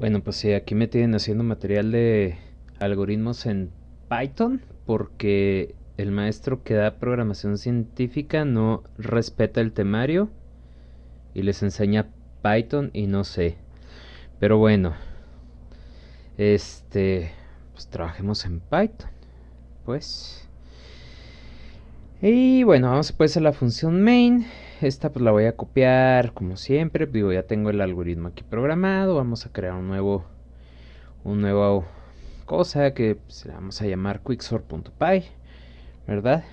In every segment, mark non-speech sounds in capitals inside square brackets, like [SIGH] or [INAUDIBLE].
Bueno, pues sí, aquí me tienen haciendo material de algoritmos en Python porque el maestro que da programación científica no respeta el temario y les enseña Python y no sé. Pero bueno, este, pues trabajemos en Python, pues. Y bueno, vamos pues a la función main. Esta pues la voy a copiar como siempre. Digo, ya tengo el algoritmo aquí programado. Vamos a crear un nuevo, un nuevo cosa que se vamos a llamar quicksort.py, ¿verdad?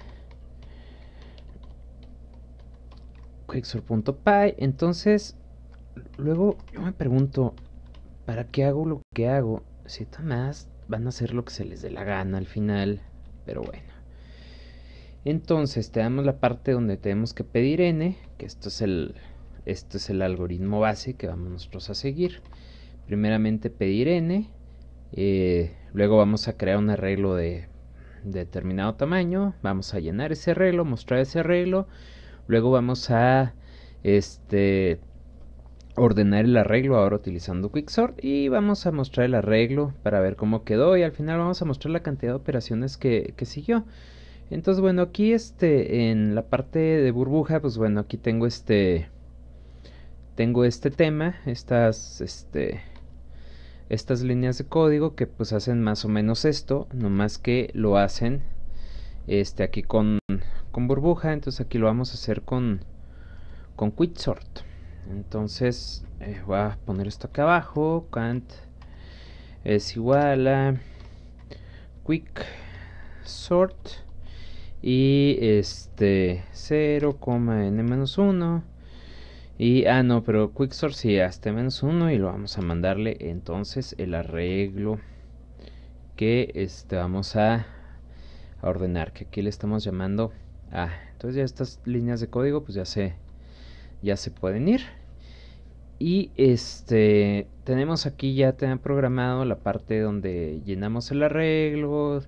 quicksort.py. Entonces, luego yo me pregunto, ¿para qué hago lo que hago? Si más van a hacer lo que se les dé la gana al final, pero bueno. Entonces tenemos la parte donde tenemos que pedir n, que esto es el, esto es el algoritmo base que vamos nosotros a seguir. Primeramente pedir n, eh, luego vamos a crear un arreglo de, determinado tamaño, vamos a llenar ese arreglo, mostrar ese arreglo, luego vamos a este, ordenar el arreglo ahora utilizando Quicksort y vamos a mostrar el arreglo para ver cómo quedó y al final vamos a mostrar la cantidad de operaciones que siguió. Entonces, bueno, aquí este, en la parte de burbuja, pues bueno, aquí tengo este, tengo este tema, estas, este, estas líneas de código que pues hacen más o menos esto, nomás que lo hacen este aquí con, con burbuja, entonces aquí lo vamos a hacer con, con sort Entonces eh, voy a poner esto aquí abajo, cant es igual a quick sort y este n 1 Y ah no, pero Quicksort sí hasta menos 1 y lo vamos a mandarle entonces el arreglo que este, vamos a, ordenar, que aquí le estamos llamando Ah, entonces ya estas líneas de código pues ya se ya se pueden ir. Y este tenemos aquí ya te han programado la parte donde llenamos el arreglo,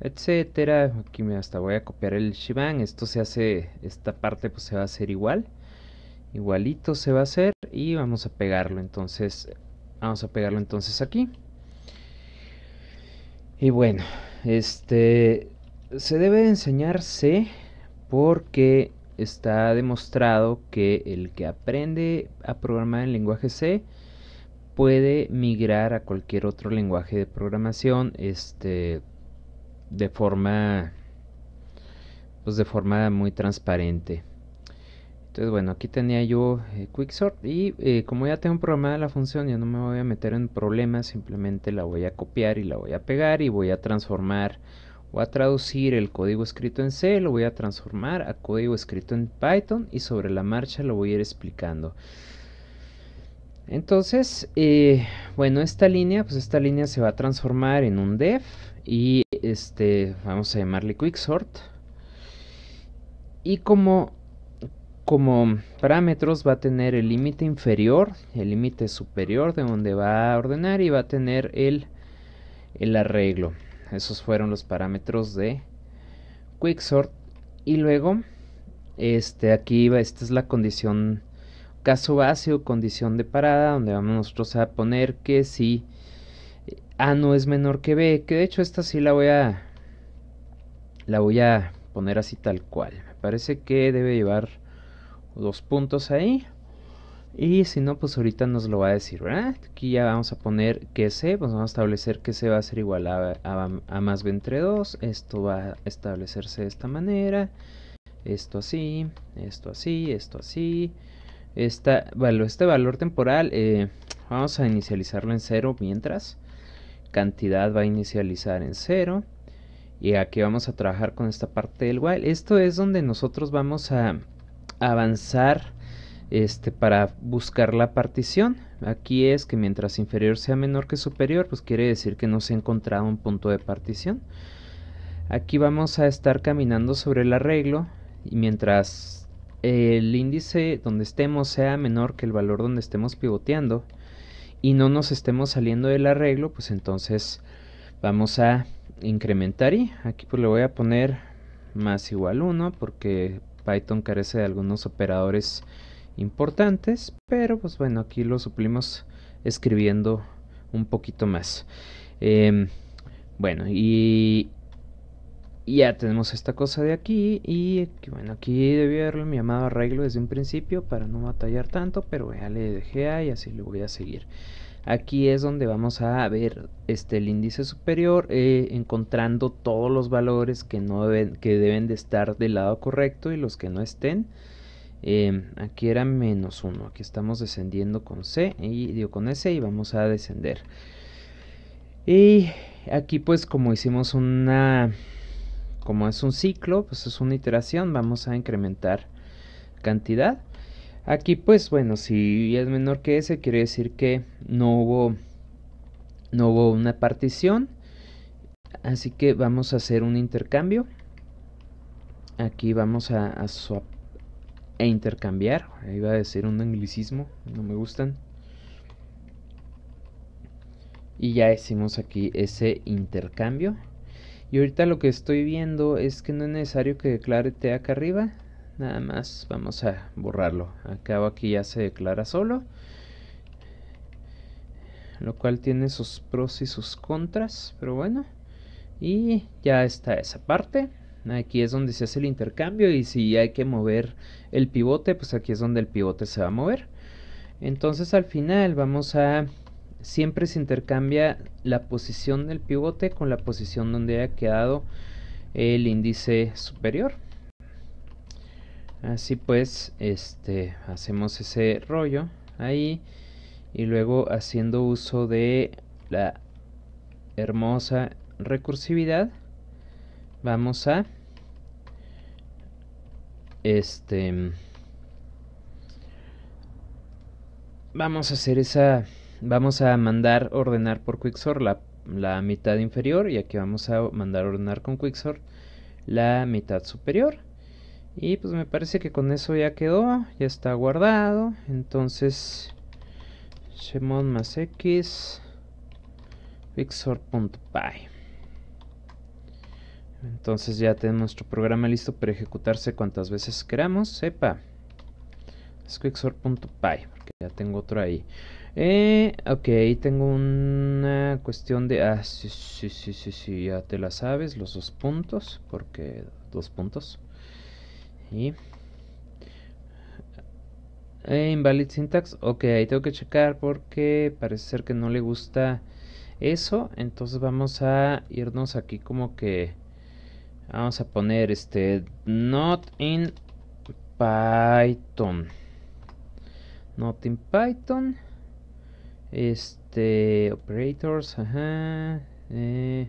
etcétera. Aquí me hasta voy a copiar el shivan Esto se hace, esta parte pues se va a hacer igual. Igualito se va a hacer y vamos a pegarlo entonces. Vamos a pegarlo entonces aquí. Y bueno, este se debe enseñar C porque está demostrado que el que aprende a programar en lenguaje C puede migrar a cualquier otro lenguaje de programación este de forma pues de forma muy transparente entonces bueno aquí tenía yo eh, quicksort y eh, como ya tengo programada la función ya no me voy a meter en problemas simplemente la voy a copiar y la voy a pegar y voy a transformar o a traducir el código escrito en C, lo voy a transformar a código escrito en Python y sobre la marcha lo voy a ir explicando. Entonces, eh, bueno, esta línea, pues esta línea se va a transformar en un def y este, vamos a llamarle Quicksort. Y como, como parámetros va a tener el límite inferior, el límite superior de donde va a ordenar y va a tener el, el arreglo. Esos fueron los parámetros de Quicksort. Y luego, este, aquí va, esta es la condición caso base o condición de parada, donde vamos nosotros a poner que si... A ah, no es menor que B. Que de hecho esta sí la voy a... La voy a poner así tal cual. Me parece que debe llevar dos puntos ahí. Y si no, pues ahorita nos lo va a decir, ¿verdad? Aquí ya vamos a poner que C, pues vamos a establecer que C va a ser igual a, más B entre 2. Esto va a establecerse de esta manera. Esto así, esto así, esto así. bueno, este valor temporal eh, vamos a inicializarlo en 0 mientras cantidad va a inicializar en 0 y aquí vamos a trabajar con esta parte del while. Esto es donde nosotros vamos a avanzar este, para buscar la partición. Aquí es que mientras inferior sea menor que superior, pues quiere decir que no se ha encontrado un punto de partición. Aquí vamos a estar caminando sobre el arreglo y mientras el índice donde estemos sea menor que el valor donde estemos pivoteando, y no nos estemos saliendo del arreglo, pues entonces vamos a incrementar y aquí pues le voy a poner más igual 1 porque Python carece de algunos operadores importantes, pero pues bueno, aquí lo suplimos escribiendo un poquito más. Em, bueno, y y ya tenemos esta cosa de aquí y bueno, aquí debí haberle mi amado arreglo desde un principio para no batallar tanto, pero ya le dejé ahí, así lo voy a seguir. Aquí es donde vamos a ver este, el índice superior, eh, encontrando todos los valores que, no deben, que deben de estar del lado correcto y los que no estén. Em, aquí era menos 1, aquí estamos descendiendo con C, y digo con S y vamos a descender. Y aquí pues como hicimos una como es un ciclo, pues es una iteración, vamos a incrementar cantidad. Aquí pues bueno, si es menor que ese, quiere decir que no hubo, no hubo una partición. Así que vamos a hacer un intercambio. Aquí vamos a, e intercambiar. Iba a decir un anglicismo, no me gustan. Y ya hicimos aquí ese intercambio. Y ahorita lo que estoy viendo es que no es necesario que declare T acá arriba. Nada más vamos a borrarlo. Acabo aquí ya se declara solo. Lo cual tiene sus pros y sus contras. Pero bueno. Y ya está esa parte. Aquí es donde se hace el intercambio. Y si hay que mover el pivote, pues aquí es donde el pivote se va a mover. Entonces al final vamos a siempre se intercambia la posición del pivote con la posición donde ha quedado el índice superior. Así pues, este, hacemos ese rollo ahí y luego haciendo uso de la hermosa recursividad, vamos a este vamos a hacer esa vamos a mandar ordenar por Quicksort la, mitad inferior y aquí vamos a mandar ordenar con Quicksort la mitad superior. Y pues me parece que con eso ya quedó, ya está guardado. Entonces, shemon más x, Quicksort.py Entonces ya tenemos nuestro programa listo para ejecutarse cuantas veces queramos. Sepa. Es porque ya tengo otro ahí. Eh, ok, tengo una cuestión de... Ah, sí, sí, sí, sí, sí, ya te la sabes, los dos puntos, porque dos puntos. Y... Eh, invalid syntax, ok, ahí tengo que checar porque parece ser que no le gusta eso. Entonces vamos a irnos aquí como que... Vamos a poner este not in Python. Not in Python. Este, operators, ajá. Eh,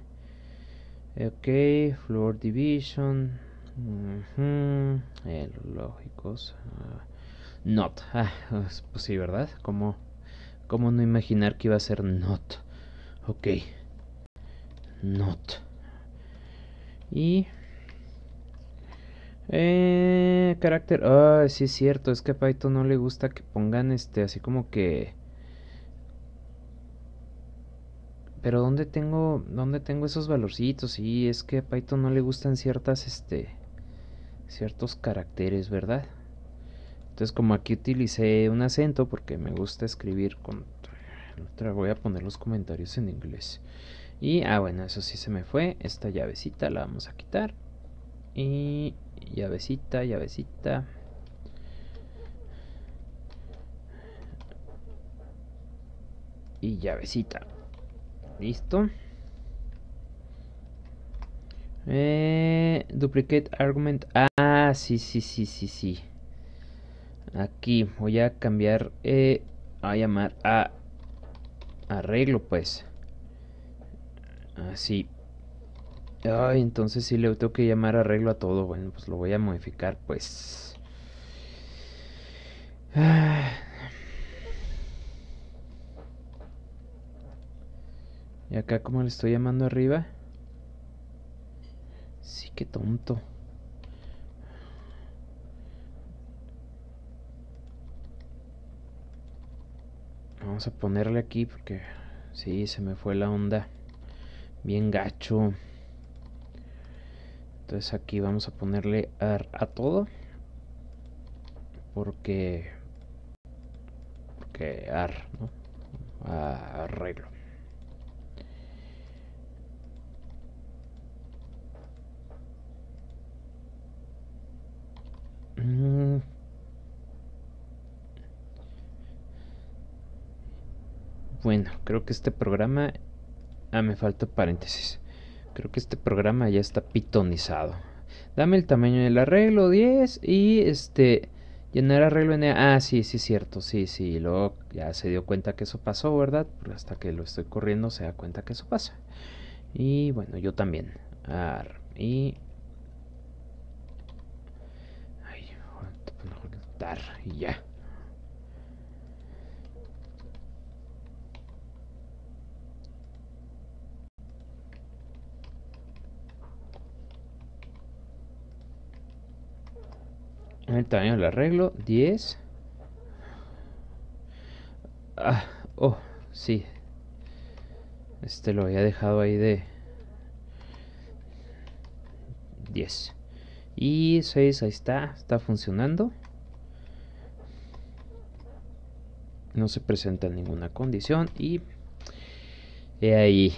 ok, floor division. lógicos. Ah, not. Ah, pues, pues sí, ¿verdad? Como ¿Cómo no imaginar que iba a ser not? Ok. Not. Y eh, carácter. Ah, sí es cierto. Es que a Python no le gusta que pongan este, así como que. Pero ¿dónde tengo, dónde tengo esos valorcitos? y es que a Python no le gustan ciertas, este, ciertos caracteres, ¿verdad? Entonces, como aquí utilicé un acento porque me gusta escribir con... Voy a poner los comentarios en inglés. Y, ah, bueno, eso sí se me fue. Esta llavecita la vamos a quitar. Y Llavecita, llavecita. Y llavecita. Listo. Eh, duplicate argument. Ah, sí, sí, sí, sí, sí. Aquí voy a cambiar eh, a llamar a arreglo, pues. Así. Ay, entonces sí le tengo que llamar arreglo a todo. Bueno, pues lo voy a modificar, pues. [SIGHS] Y acá como le estoy llamando arriba. Sí, qué tonto. Vamos a ponerle aquí porque sí, se me fue la onda. Bien gacho. Entonces aquí vamos a ponerle a, a todo. Porque... Porque ar, ¿no? arreglo. Mm. Bueno, creo que este programa... Ah, me falta paréntesis. Creo que este programa ya está pitonizado. Dame el tamaño del arreglo, 10. Y este. Llenar arreglo en. E-, ah, sí, sí, cierto. Sí, sí. Luego ya se dio cuenta que eso pasó, ¿verdad? Pues hasta que lo estoy corriendo se da cuenta que eso pasa. Y bueno, yo también. Ar, y. Ay, dar, y ya. El tamaño del arreglo, 10. Ah, oh, sí. Este lo había dejado ahí de 10. Y 6, ahí está, está funcionando. No se presenta ninguna condición y... He ahí.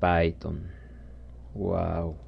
Python. Wow.